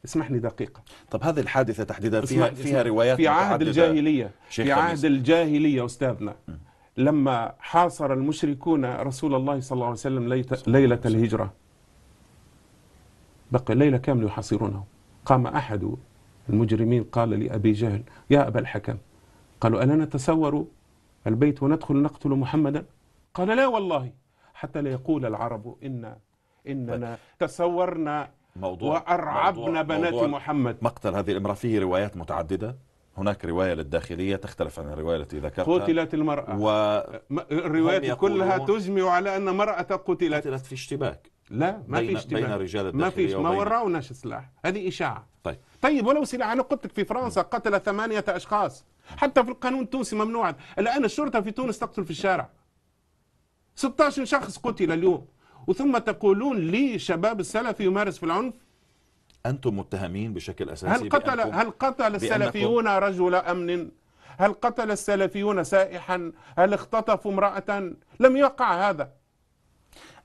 اسمح لي دقيقة طب هذه الحادثة تحديدا فيها, اسمح فيها روايات في عهد الجاهلية في عهد الجاهلية أستاذنا م. لما حاصر المشركون رسول الله صلى الله عليه وسلم ليلة الهجرة بقي ليلة كاملة يحاصرونه قام أحد المجرمين قال لأبي جهل يا أبا الحكم قالوا ألا نتسور البيت وندخل نقتل محمدا قال لا والله حتى لا يقول العرب إن إننا تسورنا موضوع وأرعبنا موضوع بنات موضوع محمد مقتل هذه الامرأة فيه روايات متعددة هناك رواية للداخلية تختلف عن الرواية التي ذكرتها قتلت المرأة و... الروايات كلها تجمع على أن امرأة قتلت قتلت في اشتباك لا ما بين في اشتباك بين رجال ما فيش ما وراوناش سلاح هذه إشاعة طيب طيب ولو سلاح أنا قلت في فرنسا قتل ثمانية أشخاص حتى في القانون التونسي ممنوع الان الشرطه في تونس تقتل في الشارع 16 شخص قتل اليوم وثم تقولون لي شباب السلفي يمارس في العنف انتم متهمين بشكل اساسي هل قتل هل قتل السلفيون رجل امن هل قتل السلفيون سائحا هل اختطفوا امراه لم يقع هذا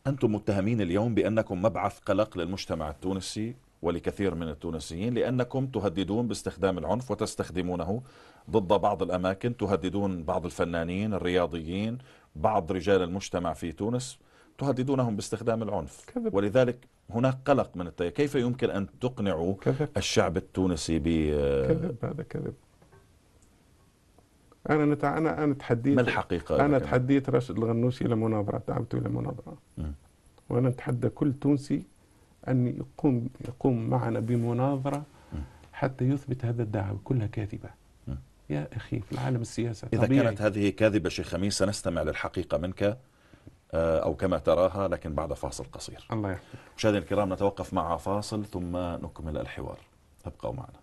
انتم متهمين اليوم بانكم مبعث قلق للمجتمع التونسي ولكثير من التونسيين لانكم تهددون باستخدام العنف وتستخدمونه ضد بعض الأماكن تهددون بعض الفنانين الرياضيين بعض رجال المجتمع في تونس تهددونهم باستخدام العنف كذب. ولذلك هناك قلق من التيار كيف يمكن أن تقنعوا كذب. الشعب التونسي ب كذب هذا كذب أنا نتع... أنا أنا تحديت ما الحقيقة أنا تحديت راشد الغنوشي لمناظرة دعوته إلى مناظرة وأنا أتحدى كل تونسي أن يقوم يقوم معنا بمناظرة م. حتى يثبت هذا الدعوة كلها كاذبة يا أخي في العالم السياسة إذا طبيعي. كانت هذه كاذبة شيخ خميس سنستمع للحقيقة منك آه، أو كما تراها لكن بعد فاصل قصير الله يحفظك مشاهدينا الكرام نتوقف مع فاصل ثم نكمل الحوار ابقوا معنا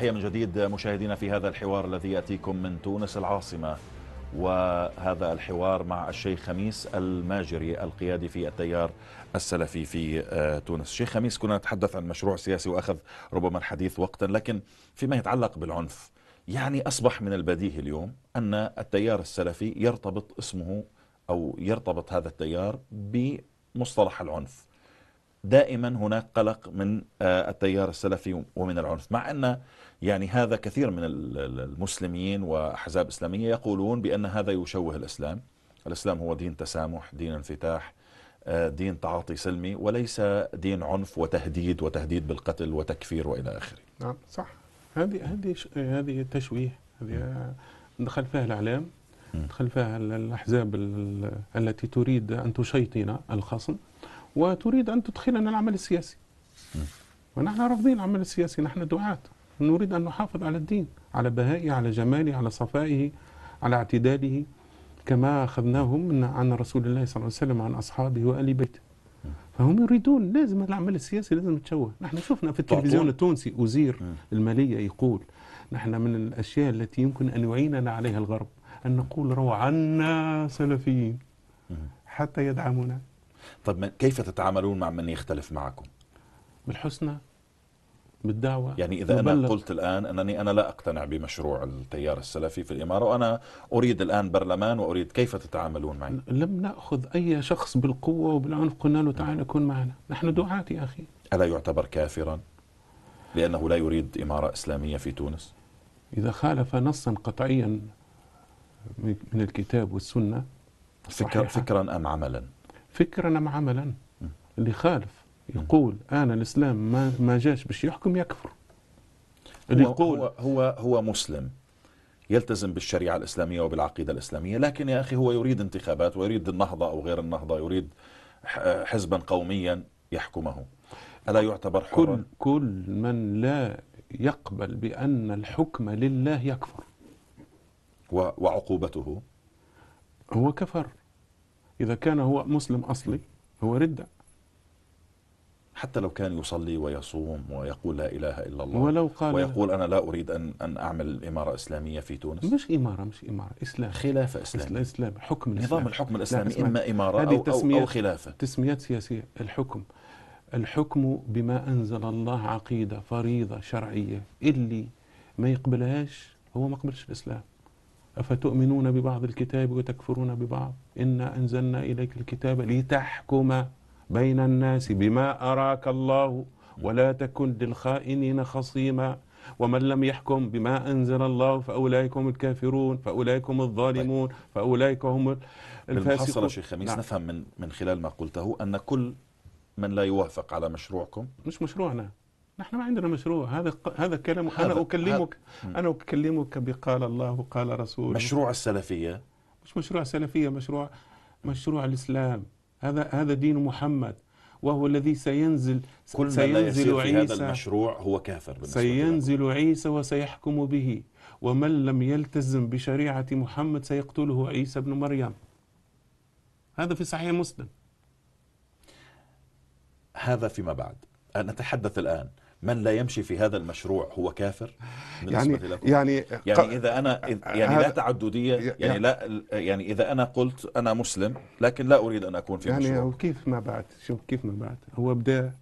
تحية من جديد مشاهدينا في هذا الحوار الذي يأتيكم من تونس العاصمة وهذا الحوار مع الشيخ خميس الماجري القيادي في التيار السلفي في آه، تونس الشيخ خميس كنا نتحدث عن مشروع سياسي وأخذ ربما الحديث وقتا لكن فيما يتعلق بالعنف يعني أصبح من البديهي اليوم أن التيار السلفي يرتبط اسمه أو يرتبط هذا التيار بمصطلح العنف دائما هناك قلق من آه، التيار السلفي ومن العنف مع أن يعني هذا كثير من المسلمين وأحزاب إسلامية يقولون بأن هذا يشوه الإسلام الإسلام هو دين تسامح دين انفتاح آه، دين تعاطي سلمي وليس دين عنف وتهديد وتهديد بالقتل وتكفير والى اخره. نعم صح هذه هذه هذه تشويه هذه دخل فيها الاعلام دخل فيها الاحزاب التي تريد ان تشيطن الخصم وتريد أن تدخلنا العمل السياسي ونحن رافضين العمل السياسي نحن دعاة نريد أن نحافظ على الدين على بهائه على جماله على صفائه على اعتداله كما أخذناه من عن رسول الله صلى الله عليه وسلم عن أصحابه وآل بيته فهم يريدون لازم العمل السياسي لازم يتشوه نحن شفنا في التلفزيون التونسي وزير المالية يقول نحن من الأشياء التي يمكن أن يعيننا عليها الغرب أن نقول روعنا سلفيين حتى يدعمونا. طب كيف تتعاملون مع من يختلف معكم بالحسنى بالدعوة يعني إذا مبلغ. أنا قلت الآن أنني أنا لا أقتنع بمشروع التيار السلفي في الإمارة وأنا أريد الآن برلمان وأريد كيف تتعاملون معي لم نأخذ أي شخص بالقوة وبالعنف قلنا له تعال نعم. كن معنا نحن دعاة يا أخي ألا يعتبر كافرا لأنه لا يريد إمارة إسلامية في تونس إذا خالف نصا قطعيا من الكتاب والسنة فكر فكرا أم عملا فكرا أم عملا اللي خالف يقول أنا الإسلام ما, ما جاش باش يحكم يكفر اللي هو يقول هو, هو, هو مسلم يلتزم بالشريعة الإسلامية وبالعقيدة الإسلامية لكن يا أخي هو يريد انتخابات ويريد النهضة أو غير النهضة يريد حزبا قوميا يحكمه ألا يعتبر حرا كل, كل من لا يقبل بأن الحكم لله يكفر وعقوبته هو كفر إذا كان هو مسلم أصلي هو ردة حتى لو كان يصلي ويصوم ويقول لا إله إلا الله ولو قال ويقول أنا لا أريد أن أن أعمل إمارة إسلامية في تونس مش إمارة مش إمارة إسلام خلافة إسلامية إسلام حكم الإسلام نظام الحكم الإسلامي إما إمارة أو, أو, أو خلافة تسميات سياسية الحكم الحكم بما أنزل الله عقيدة فريضة شرعية اللي ما يقبلهاش هو ما قبلش الإسلام أفتؤمنون ببعض الكتاب وتكفرون ببعض إنا أنزلنا إليك الكتاب لتحكم بين الناس بما أراك الله ولا تكن للخائنين خصيما ومن لم يحكم بما أنزل الله فأولئك هم الكافرون فأولئك هم الظالمون طيب. فأولئك هم الفاسقون شيخ خميس نعم. نفهم من, من خلال ما قلته أن كل من لا يوافق على مشروعكم مش مشروعنا نحن ما عندنا مشروع هذا هذا كلام انا اكلمك هذا. انا اكلمك بقال الله وقال رسول مشروع السلفيه مش مشروع سلفيه مشروع مشروع الاسلام هذا هذا دين محمد وهو الذي سينزل كل من سينزل لا يسير عيسى في هذا المشروع هو كافر سينزل لله. عيسى وسيحكم به ومن لم يلتزم بشريعة محمد سيقتله عيسى بن مريم هذا في صحيح مسلم هذا فيما بعد نتحدث الآن من لا يمشي في هذا المشروع هو كافر يعني لكم. يعني يعني اذا انا آه، يعني لا تعدديه يعني, لا يعني اذا انا قلت انا مسلم لكن لا اريد ان اكون في يعني مشروع يعني كيف ما بعد شوف كيف ما بعد هو بدا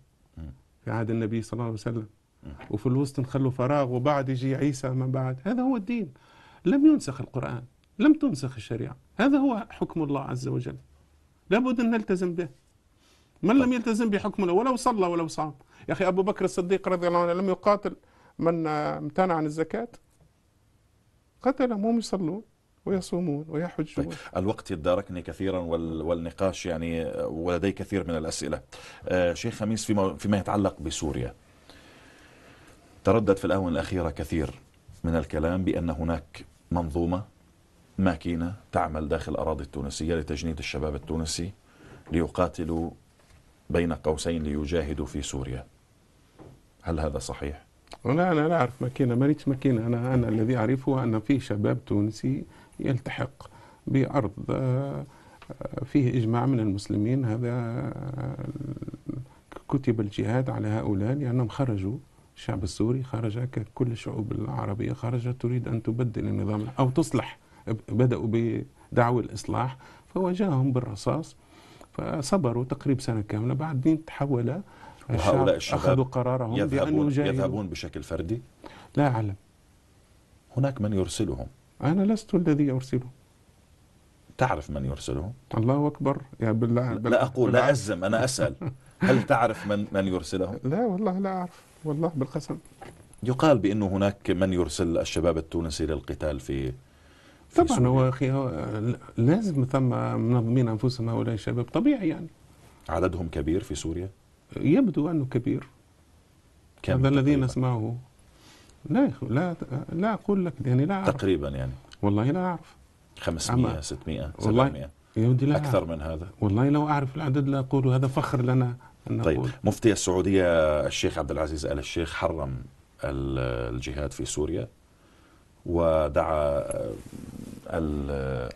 في عهد النبي صلى الله عليه وسلم وفي الوسط نخلوا فراغ وبعد يجي عيسى ما بعد هذا هو الدين لم ينسخ القرآن لم تنسخ الشريعة هذا هو حكم الله عز وجل لابد أن نلتزم به من لم يلتزم بحكم الله ولو صلى ولو صام يا أخي أبو بكر الصديق رضي الله عنه لم يقاتل من آه، امتنع عن الزكاة قتلهم وهم يصلون ويصومون ويحجون طيب. الوقت يداركني كثيرا والنقاش يعني آه، ولدي كثير من الأسئلة آه، شيخ خميس فيما, فيما يتعلق بسوريا تردد في الآونة الأخيرة كثير من الكلام بأن هناك منظومة ماكينة تعمل داخل الأراضي التونسية لتجنيد الشباب التونسي ليقاتلوا بين قوسين ليجاهدوا في سوريا هل هذا صحيح؟ لا أنا لا أعرف ماكينة ما ماكينة أنا أنا الذي أعرفه أن في شباب تونسي يلتحق بأرض آه، آه، فيه إجماع من المسلمين هذا آه، كتب الجهاد على هؤلاء لأنهم خرجوا الشعب السوري خرج ككل الشعوب العربية خرجت تريد أن تبدل النظام أو تصلح بدأوا بدعوة الإصلاح فواجههم بالرصاص فصبروا تقريبا سنة كاملة بعدين تحول وهؤلاء الشباب أخذوا قرارهم يذهبون, يذهبون بشكل فردي لا أعلم هناك من يرسلهم أنا لست الذي أرسلهم تعرف من يرسلهم الله أكبر يا بالله, لا أقول لا أزم أنا أسأل [LAUGHS] هل تعرف من من يرسلهم لا والله لا أعرف والله بالقسم يقال بأنه هناك من يرسل الشباب التونسي للقتال في طبعا هو اخي لازم ثم منظمين انفسهم هؤلاء الشباب طبيعي يعني عددهم كبير في سوريا؟ يبدو أنه كبير هذا الذي نسمعه لا لا لا أقول لك يعني لا أعرف تقريبا يعني والله لا أعرف 500 600 700 يودي لا أكثر من هذا والله لو أعرف العدد لا أقول هذا فخر لنا أن طيب أقول. مفتي السعودية الشيخ عبد العزيز آل الشيخ حرم الجهاد في سوريا ودعا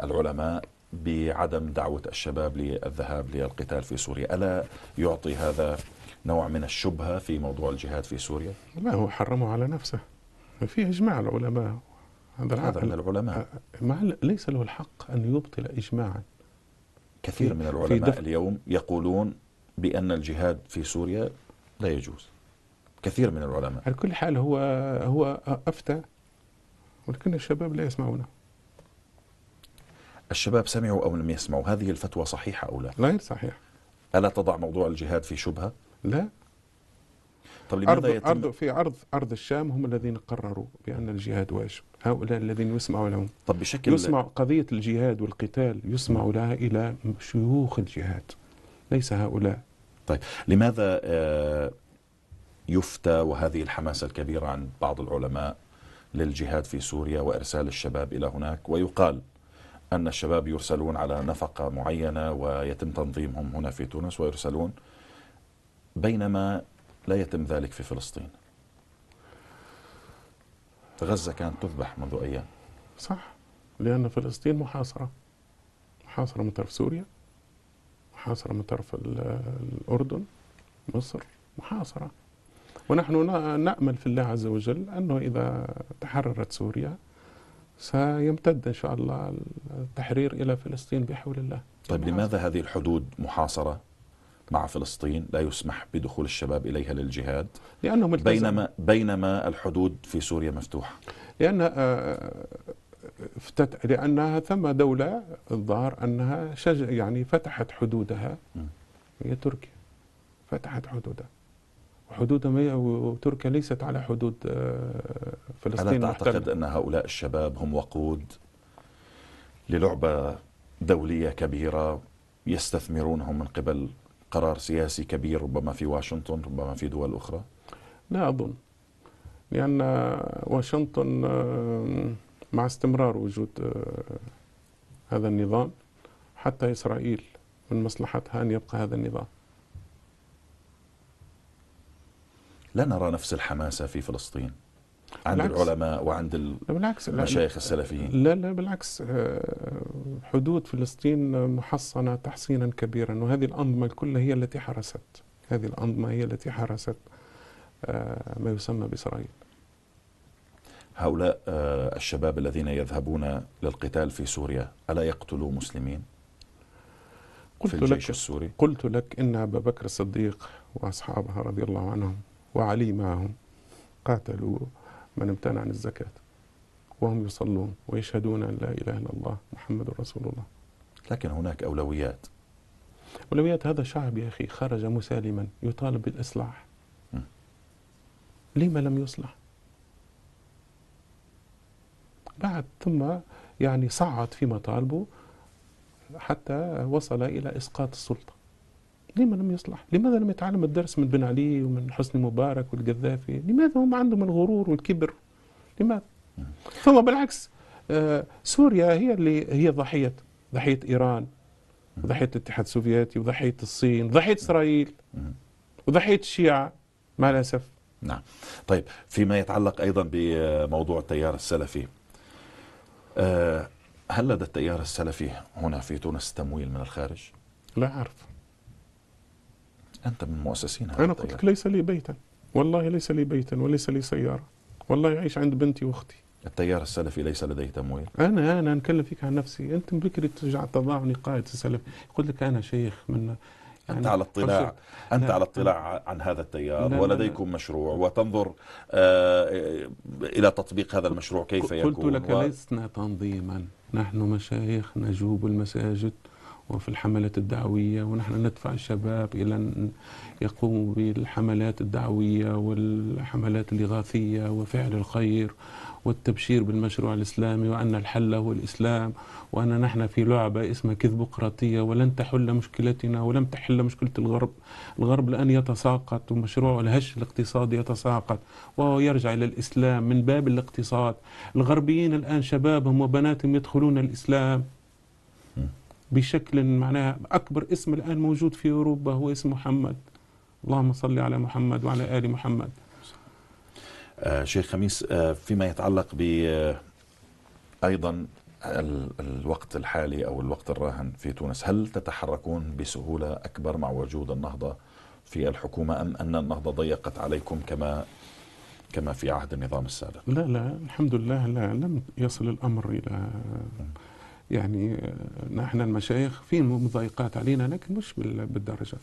العلماء بعدم دعوة الشباب للذهاب للقتال في سوريا ألا يعطي هذا نوع من الشبهة في موضوع الجهاد في سوريا؟ لا هو حرمه على نفسه في إجماع العلماء هذا هذا من العلماء مع ليس له الحق أن يبطل إجماعا كثير من العلماء اليوم يقولون بأن الجهاد في سوريا لا يجوز كثير من العلماء على كل حال هو هو أفتى ولكن الشباب لا يسمعونه الشباب سمعوا أو لم يسمعوا هذه الفتوى صحيحة أو لا غير صحيح ألا تضع موضوع الجهاد في شبهة لا طب لماذا أرض يتم أرض في عرض أرض الشام هم الذين قرروا بأن الجهاد واجب هؤلاء الذين يسمع لهم طب بشكل يسمع قضية الجهاد والقتال يسمع لها إلى شيوخ الجهاد ليس هؤلاء طيب لماذا آه، يفتى وهذه الحماسة الكبيرة عن بعض العلماء للجهاد في سوريا وإرسال الشباب إلى هناك ويقال أن الشباب يرسلون على نفقة معينة ويتم تنظيمهم هنا في تونس ويرسلون بينما لا يتم ذلك في فلسطين غزة كانت تذبح منذ أيام صح لأن فلسطين محاصرة محاصرة من طرف سوريا محاصرة من طرف الأردن مصر محاصرة ونحن نأمل في الله عز وجل أنه إذا تحررت سوريا سيمتد إن شاء الله التحرير إلى فلسطين بحول الله طيب لماذا هذه الحدود محاصرة مع فلسطين لا يسمح بدخول الشباب إليها للجهاد لأنهم بينما, بينما الحدود في سوريا مفتوحة لأن آه، افتت لأنها ثم دولة الظاهر أنها شج... يعني فتحت حدودها هي تركيا فتحت حدودها حدود وتركيا ليست على حدود آه، فلسطين ألا تعتقد أن هؤلاء الشباب هم وقود للعبة دولية كبيرة يستثمرونهم من قبل قرار سياسي كبير ربما في واشنطن ربما في دول أخرى لا أظن لأن واشنطن آه، مع استمرار وجود آه، هذا النظام حتى إسرائيل من مصلحتها أن يبقى هذا النظام لا نرى نفس الحماسة في فلسطين عند بالعكس. العلماء وعند بالعكس المشايخ السلفيين لا لا بالعكس آه، حدود فلسطين محصنة تحصينا كبيرا وهذه الأنظمة كلها هي التي حرست هذه الأنظمة هي التي حرست آه، ما يسمى بإسرائيل هؤلاء آه، الشباب الذين يذهبون للقتال في سوريا ألا يقتلوا مسلمين؟ قلت في الجيش لك السوري قلت لك إن أبا بكر الصديق وأصحابها رضي الله عنهم وعلي معهم قاتلوا من امتنع عن الزكاة وهم يصلون ويشهدون أن لا إله إلا الله محمد رسول الله لكن هناك أولويات أولويات هذا شعب يا أخي خرج مسالما يطالب بالإصلاح لما لم يصلح بعد ثم يعني صعد في مطالبه حتى وصل إلى إسقاط السلطة لما لم يصلح؟ لماذا لم يتعلم الدرس من بن علي ومن حسني مبارك والقذافي؟ لماذا هم عندهم الغرور والكبر؟ لماذا؟ ثم بالعكس آه، سوريا هي اللي هي ضحيه ضحيه ايران وضحيه الاتحاد السوفيتي وضحيه الصين وضحيه اسرائيل وضحيه الشيعه مع الاسف نعم طيب فيما يتعلق ايضا بموضوع التيار السلفي آه، هل لدى التيار السلفي هنا في تونس تمويل من الخارج؟ لا أعرف أنت من مؤسسين هذا أنا قلت لك ليس لي بيتا والله ليس لي بيتا وليس لي سيارة والله يعيش عند بنتي وأختي التيار السلفي ليس لديه تمويل أنا أنا نتكلم فيك عن نفسي أنت بكري ترجع تضعني قائد السلفي قلت لك أنا شيخ من يعني أنت على اطلاع أنت على اطلاع عن هذا التيار لا ولديكم لا مشروع وتنظر آه إلى تطبيق هذا المشروع كيف قلت يكون قلت لك و... لسنا تنظيما نحن مشايخ نجوب المساجد وفي الحملات الدعوية ونحن ندفع الشباب إلى أن يقوموا بالحملات الدعوية والحملات الإغاثية وفعل الخير والتبشير بالمشروع الإسلامي وأن الحل هو الإسلام وأن نحن في لعبة اسمها كذبقراطية ولن تحل مشكلتنا ولم تحل مشكلة الغرب الغرب الآن يتساقط ومشروعه الهش الاقتصادي يتساقط وهو يرجع إلى الإسلام من باب الاقتصاد الغربيين الآن شبابهم وبناتهم يدخلون الإسلام بشكل معناها أكبر اسم الآن موجود في أوروبا هو اسم محمد اللهم صل على محمد وعلى آل محمد آه شيخ خميس آه فيما يتعلق ب آه، أيضا الوقت الحالي أو الوقت الراهن في تونس هل تتحركون بسهولة أكبر مع وجود النهضة في الحكومة أم أن النهضة ضيقت عليكم كما كما في عهد النظام السابق لا لا الحمد لله لا لم يصل الأمر إلى يعني نحن المشايخ في مضايقات علينا لكن مش بالدرجة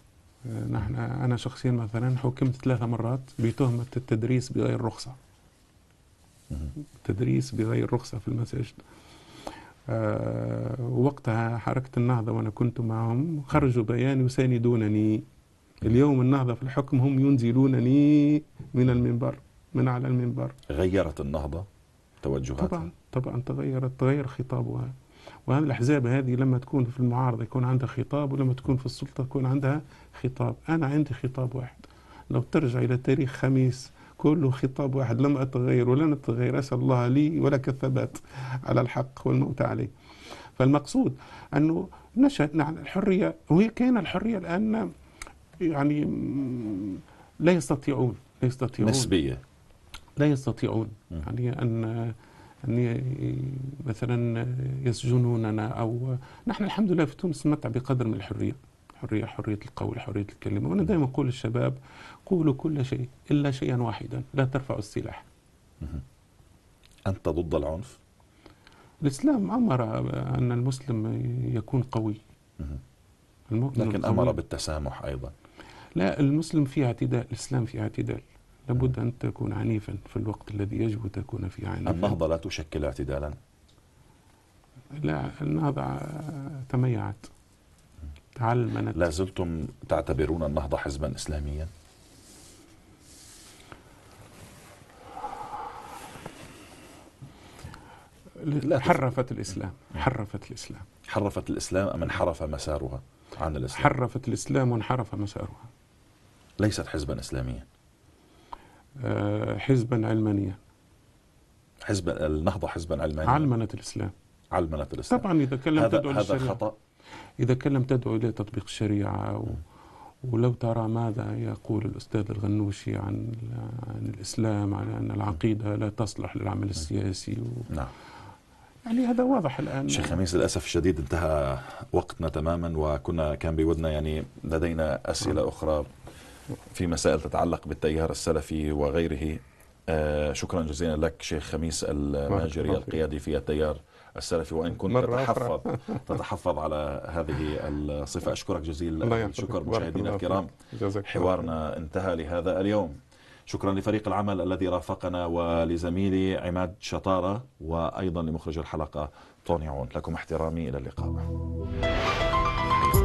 نحن أنا شخصيا مثلا حكمت ثلاثة مرات بتهمة التدريس بغير رخصة التدريس بغير رخصة في المساجد آه، وقتها حركة النهضة وأنا كنت معهم خرجوا بيان يساندونني اليوم النهضة في الحكم هم ينزلونني من المنبر من على المنبر غيرت النهضة توجهاتها طبعا طبعا تغيرت تغير خطابها وهذه الأحزاب هذه لما تكون في المعارضة يكون عندها خطاب ولما تكون في السلطة يكون عندها خطاب أنا عندي خطاب واحد لو ترجع إلى تاريخ خميس كله خطاب واحد لم أتغير ولن أتغير أسأل الله لي ولك الثبات على الحق والموت عليه فالمقصود أنه نشأت نعم الحرية وهي كان الحرية الآن يعني لا يستطيعون لا يستطيعون نسبية لا يستطيعون يعني أن أن مثلا يسجنوننا أو نحن الحمد لله في تونس نتمتع بقدر من الحرية حرية حرية القول حرية الكلمة وأنا دائما أقول للشباب قولوا كل شيء إلا شيئا واحدا لا ترفعوا السلاح أنت ضد العنف؟ الإسلام أمر أن المسلم يكون قوي لكن أمر بالتسامح أيضا لا المسلم فيه اعتدال الإسلام فيه اعتدال لابد أن تكون عنيفا في الوقت الذي يجب تكون فيه عنيفا النهضة لا تشكل اعتدالا؟ لا النهضة تميعت تعلمت لا زلتم تعتبرون النهضة حزبا إسلاميا؟ حرفت الإسلام حرفت الإسلام حرفت الإسلام أم انحرف مسارها عن الإسلام؟ حرفت الإسلام وانحرف مسارها ليست حزبا إسلاميا آه، حزبا علمانيا حزب النهضة حزبا علمانيا علمنة الإسلام علمنة الإسلام طبعا إذا كان لم تدعو هذا للشريعة خطأ إذا كان لم تدعو إلى تطبيق الشريعة و... ولو ترى ماذا يقول الأستاذ الغنوشي عن عن الإسلام عن أن العقيدة لا تصلح للعمل السياسي و... نعم يعني هذا واضح الآن شيخ خميس للأسف الشديد انتهى وقتنا تماما وكنا كان بودنا يعني لدينا أسئلة نعم. أخرى في مسائل تتعلق بالتيار السلفي وغيره آه، شكرا جزيلا لك شيخ خميس الماجري القيادي في التيار السلفي وان كنت تتحفظ [LAUGHS] تتحفظ على هذه الصفه اشكرك جزيل الشكر مشاهدينا الكرام حوارنا انتهى لهذا اليوم شكرا لفريق العمل الذي رافقنا ولزميلي عماد شطاره وايضا لمخرج الحلقه طوني عون لكم احترامي الى اللقاء